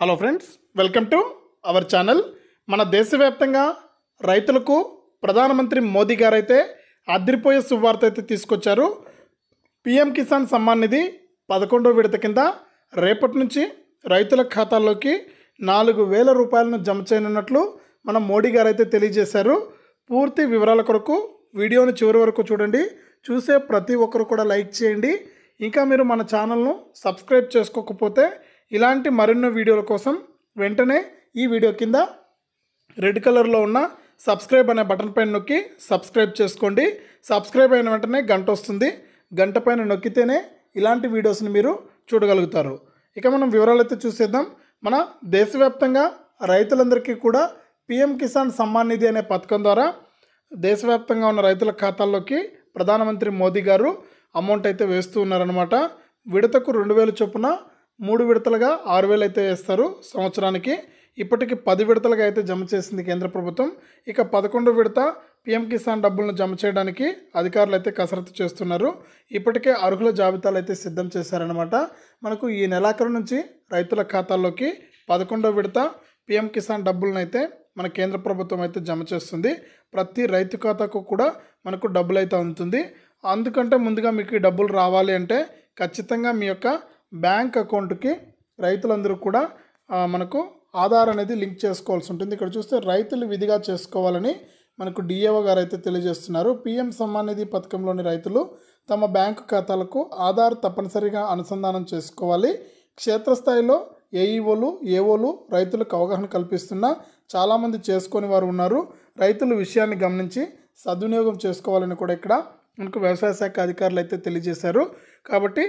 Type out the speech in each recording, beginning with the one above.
hello friends welcome to our channel మన దేశవ్యాప్తంగా రైతులకు ప్రధానమంత్రి మోదీ గారైతే అదిరిపోయే శుభవార్త అయితే తీసుకొచ్చారు పిఎం కిసాన్ సమ్మాన్ నిధి పదకొండో విడత కింద రేపటి నుంచి రైతుల ఖాతాల్లోకి నాలుగు వేల రూపాయలను జమ చేయనున్నట్లు మన మోడీ గారు అయితే తెలియజేశారు పూర్తి వివరాల కొరకు వీడియోని చివరి వరకు చూడండి చూసే ప్రతి ఒక్కరు కూడా లైక్ చేయండి ఇంకా మీరు మన ఛానల్ను సబ్స్క్రైబ్ చేసుకోకపోతే ఇలాంటి మరెన్నో వీడియోల కోసం వెంటనే ఈ వీడియో కింద రెడ్ కలర్లో ఉన్న సబ్స్క్రైబ్ అనే బటన్ పైన నొక్కి సబ్స్క్రైబ్ చేసుకోండి సబ్స్క్రైబ్ అయిన వెంటనే గంట వస్తుంది గంట పైన నొక్కితేనే ఇలాంటి వీడియోస్ని మీరు చూడగలుగుతారు ఇక మనం వివరాలు అయితే చూసేద్దాం మన దేశవ్యాప్తంగా రైతులందరికీ కూడా పిఎం కిసాన్ సమ్మాన్ నిధి అనే పథకం ద్వారా దేశవ్యాప్తంగా ఉన్న రైతుల ఖాతాల్లోకి ప్రధానమంత్రి మోదీ గారు అమౌంట్ అయితే వేస్తూ ఉన్నారనమాట విడతకు రెండు వేల చొప్పున మూడు విడతలుగా ఆరు వేలు అయితే వేస్తారు సంవత్సరానికి ఇప్పటికి పది విడతలుగా అయితే జమ చేసింది కేంద్ర ప్రభుత్వం ఇక పదకొండు విడత పీఎం కిసాన్ డబ్బులను జమ చేయడానికి అధికారులు అయితే కసరత్తు చేస్తున్నారు ఇప్పటికే అర్హుల జాబితాలు అయితే సిద్ధం చేశారనమాట మనకు ఈ నెలాఖరు నుంచి రైతుల ఖాతాల్లోకి పదకొండో విడత పీఎం కిసాన్ డబ్బులను అయితే మన కేంద్ర ప్రభుత్వం అయితే జమ చేస్తుంది ప్రతి రైతు ఖాతాకు కూడా మనకు డబ్బులు అయితే అందుతుంది అందుకంటే ముందుగా మీకు డబ్బులు రావాలి అంటే ఖచ్చితంగా మీ యొక్క బ్యాంక్ అకౌంట్కి రైతులందరూ కూడా మనకు ఆధార్ అనేది లింక్ చేసుకోవాల్సి ఉంటుంది ఇక్కడ చూస్తే రైతులు విధిగా చేసుకోవాలని మనకు డిఏఓ గారు అయితే తెలియజేస్తున్నారు పీఎం సమ్మాన్ నిధి పథకంలోని రైతులు తమ బ్యాంకు ఖాతాలకు ఆధార్ తప్పనిసరిగా అనుసంధానం చేసుకోవాలి క్షేత్రస్థాయిలో ఏఈఓలు e ఏఓలు రైతులకు అవగాహన కల్పిస్తున్న చాలామంది చేసుకొని వారు ఉన్నారు రైతులు విషయాన్ని గమనించి సద్వినియోగం చేసుకోవాలని కూడా ఇక్కడ మనకు వ్యవసాయ శాఖ అధికారులు అయితే తెలియజేశారు కాబట్టి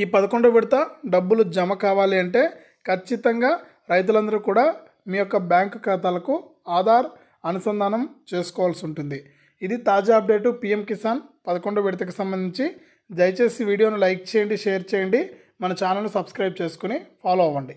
ఈ పదకొండు విడత డబ్బులు జమ కావాలి అంటే ఖచ్చితంగా రైతులందరూ కూడా మీ యొక్క బ్యాంకు ఖాతాలకు ఆధార్ అనుసంధానం చేసుకోవాల్సి ఉంటుంది ఇది తాజా అప్డేటు పిఎం కిసాన్ పదకొండు విడతకు సంబంధించి దయచేసి వీడియోను లైక్ చేయండి షేర్ చేయండి మన ఛానల్ను సబ్స్క్రైబ్ చేసుకుని ఫాలో అవ్వండి